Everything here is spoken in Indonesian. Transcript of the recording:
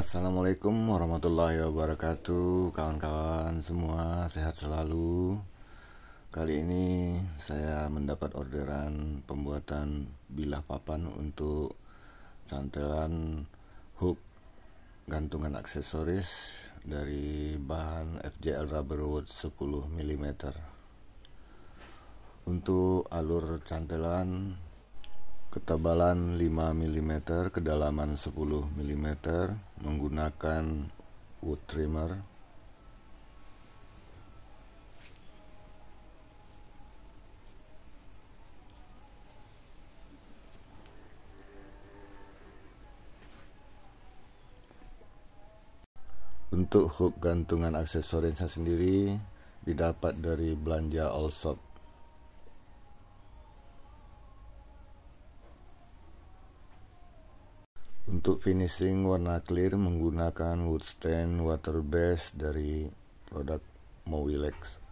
Assalamualaikum warahmatullahi wabarakatuh Kawan-kawan semua sehat selalu Kali ini saya mendapat orderan pembuatan bilah papan untuk cantelan hook gantungan aksesoris dari bahan FJL Rubberwood 10 mm Untuk alur cantelan ketebalan 5 mm, kedalaman 10 mm menggunakan wood trimmer Untuk hook gantungan aksesorisnya sendiri didapat dari belanja all shop Untuk finishing warna clear menggunakan wood stain water base dari produk Mowilex.